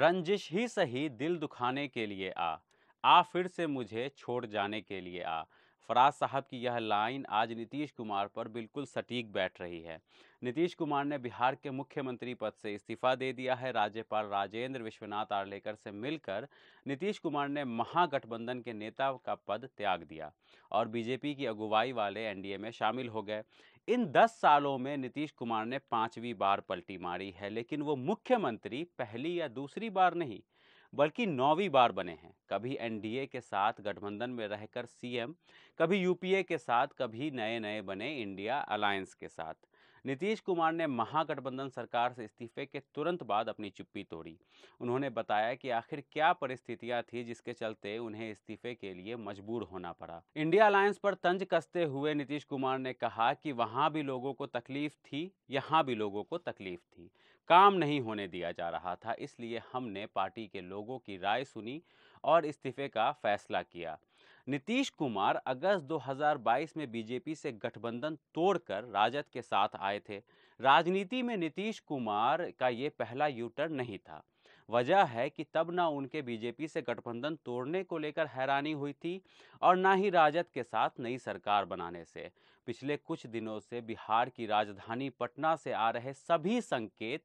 रंजिश ही सही दिल दुखाने के लिए आ आ फिर से मुझे छोड़ जाने के लिए आ फराज साहब की यह लाइन आज नीतीश कुमार पर बिल्कुल सटीक बैठ रही है नीतीश कुमार ने बिहार के मुख्यमंत्री पद से इस्तीफा दे दिया है राज्यपाल राजेंद्र विश्वनाथ आर्लेकर से मिलकर नीतीश कुमार ने महागठबंधन के नेता का पद त्याग दिया और बीजेपी की अगुवाई वाले एनडीए में शामिल हो गए इन दस सालों में नीतीश कुमार ने पांचवी बार पलटी मारी है लेकिन वो मुख्यमंत्री पहली या दूसरी बार नहीं बल्कि नौवीं बार बने हैं कभी एनडीए के साथ गठबंधन में रहकर सीएम कभी यूपीए के साथ कभी नए नए बने इंडिया अलायंस के साथ नीतीश कुमार ने महागठबंधन सरकार से इस्तीफे के तुरंत बाद अपनी चुप्पी तोड़ी उन्होंने बताया कि आखिर क्या परिस्थितियां थी जिसके चलते उन्हें इस्तीफे के लिए मजबूर होना पड़ा इंडिया अलायंस पर तंज कसते हुए नीतीश कुमार ने कहा कि वहां भी लोगों को तकलीफ थी यहाँ भी लोगों को तकलीफ थी काम नहीं होने दिया जा रहा था इसलिए हमने पार्टी के लोगों की राय सुनी और इस्तीफे का फैसला किया नीतीश कुमार अगस्त 2022 में बीजेपी से गठबंधन तोड़कर राजद के साथ आए थे राजनीति में नीतीश कुमार का ये पहला यूटर नहीं था वजह है कि तब ना उनके बीजेपी से गठबंधन तोड़ने को लेकर हैरानी हुई थी और ना ही राजद के साथ नई सरकार बनाने से पिछले कुछ दिनों से बिहार की राजधानी पटना से आ रहे सभी संकेत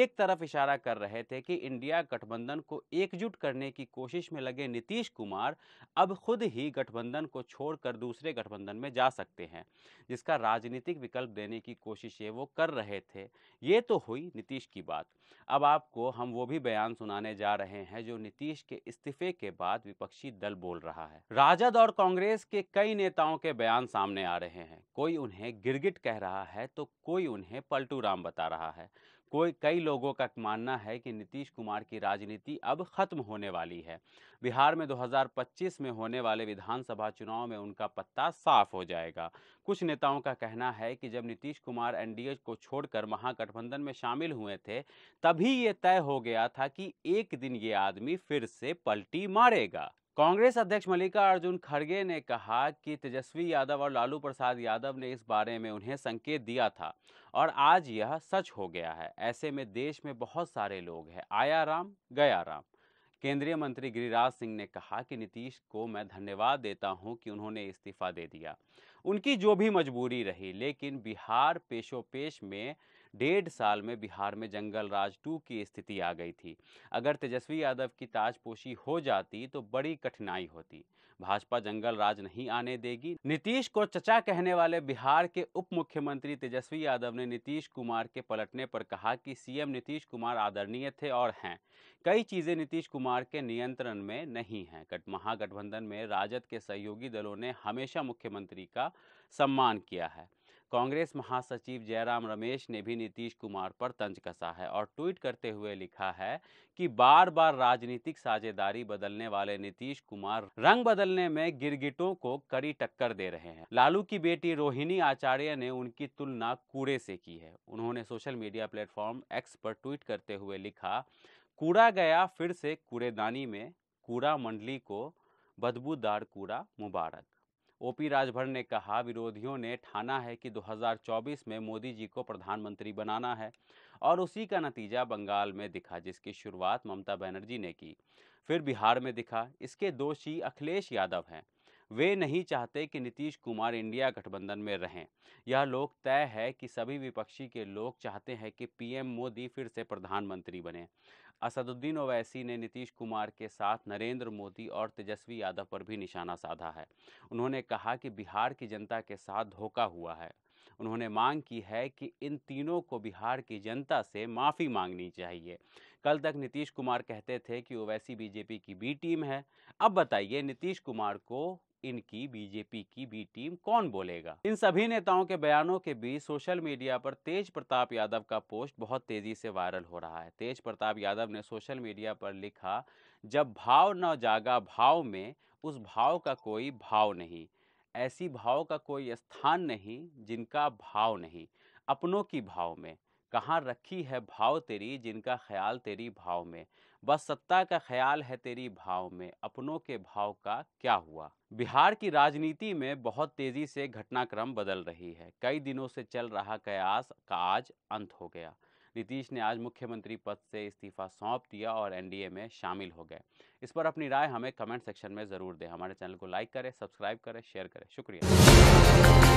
एक तरफ इशारा कर रहे थे कि इंडिया गठबंधन को एकजुट करने की कोशिश में लगे नीतीश कुमार अब खुद ही गठबंधन को छोड़कर दूसरे गठबंधन में जा सकते हैं जिसका राजनीतिक विकल्प देने की कोशिशें वो कर रहे थे ये तो हुई नीतीश की बात अब आपको हम वो भी बयान सुनाने जा रहे हैं जो नीतीश के इस्तीफे के बाद विपक्षी दल बोल रहा है राजद और कांग्रेस के कई नेताओं के बयान सामने आ रहे हैं कोई उन्हें गिरगिट कह रहा है तो कोई उन्हें पलटू राम बता रहा है कोई कई लोगों का मानना है कि नीतीश कुमार की राजनीति अब खत्म होने वाली है बिहार में 2025 में होने वाले विधानसभा चुनाव में उनका पत्ता साफ हो जाएगा कुछ नेताओं का कहना है कि जब नीतीश कुमार एनडीए को छोड़कर महागठबंधन में शामिल हुए थे तभी ये तय हो गया था कि एक दिन ये आदमी फिर से पलटी मारेगा कांग्रेस अध्यक्ष अर्जुन खड़गे ने कहा कि तेजस्वी यादव और लालू प्रसाद यादव ने इस बारे में उन्हें संकेत दिया था और आज यह सच हो गया है ऐसे में देश में बहुत सारे लोग हैं आया राम गया राम केंद्रीय मंत्री गिरिराज सिंह ने कहा कि नीतीश को मैं धन्यवाद देता हूं कि उन्होंने इस्तीफा दे दिया उनकी जो भी मजबूरी रही लेकिन बिहार पेशो पेश में डेढ़ साल में बिहार में जंगल राज टू की स्थिति आ गई थी अगर तेजस्वी यादव की ताजपोशी हो जाती तो बड़ी कठिनाई होती भाजपा जंगल राज नहीं आने देगी नीतीश को चचा कहने वाले बिहार के उप मुख्यमंत्री तेजस्वी यादव ने नीतीश कुमार के पलटने पर कहा कि सीएम नीतीश कुमार आदरणीय थे और हैं कई चीज़ें नीतीश कुमार के नियंत्रण में नहीं हैं महागठबंधन में राजद के सहयोगी दलों ने हमेशा मुख्यमंत्री का सम्मान किया है कांग्रेस महासचिव जयराम रमेश ने भी नीतीश कुमार पर तंज कसा है और ट्वीट करते हुए लिखा है कि बार बार राजनीतिक साझेदारी बदलने वाले नीतीश कुमार रंग बदलने में गिरगिटों को कड़ी टक्कर दे रहे हैं लालू की बेटी रोहिणी आचार्य ने उनकी तुलना कूड़े से की है उन्होंने सोशल मीडिया प्लेटफॉर्म एक्स पर ट्वीट करते हुए लिखा कूड़ा गया फिर से कूड़ेदानी में कूड़ा मंडली को बदबूदार कूड़ा मुबारक ओपी राजभर ने कहा विरोधियों ने ठाना है कि 2024 में मोदी जी को प्रधानमंत्री बनाना है और उसी का नतीजा बंगाल में दिखा जिसकी शुरुआत ममता बनर्जी ने की फिर बिहार में दिखा इसके दोषी अखिलेश यादव हैं वे नहीं चाहते कि नीतीश कुमार इंडिया गठबंधन में रहें यह लोग तय है कि सभी विपक्षी के लोग चाहते हैं कि पीएम मोदी फिर से प्रधानमंत्री बने असदुद्दीन ओवैसी ने नीतीश कुमार के साथ नरेंद्र मोदी और तेजस्वी यादव पर भी निशाना साधा है उन्होंने कहा कि बिहार की जनता के साथ धोखा हुआ है उन्होंने मांग की है कि इन तीनों को बिहार की जनता से माफ़ी मांगनी चाहिए कल तक नीतीश कुमार कहते थे कि ओवैसी बीजेपी की बी टीम है अब बताइए नीतीश कुमार को इनकी बीजेपी की बी टीम कौन बोलेगा इन सभी नेताओं के बयानों के बीच सोशल मीडिया पर तेज प्रताप यादव का पोस्ट बहुत तेजी से वायरल हो रहा है तेज प्रताप यादव ने सोशल मीडिया पर लिखा जब भाव न जागा भाव में उस भाव का कोई भाव नहीं ऐसी भाव का कोई स्थान नहीं जिनका भाव नहीं अपनों की भाव में कहाँ रखी है भाव तेरी जिनका ख्याल तेरी भाव में बस सत्ता का ख्याल है तेरी भाव में अपनों के भाव का क्या हुआ बिहार की राजनीति में बहुत तेजी से घटनाक्रम बदल रही है कई दिनों से चल रहा कयास का आज अंत हो गया नीतीश ने आज मुख्यमंत्री पद से इस्तीफा सौंप दिया और एनडीए में शामिल हो गए इस पर अपनी राय हमें कमेंट सेक्शन में ज़रूर दें हमारे चैनल को लाइक करें सब्सक्राइब करें शेयर करें शुक्रिया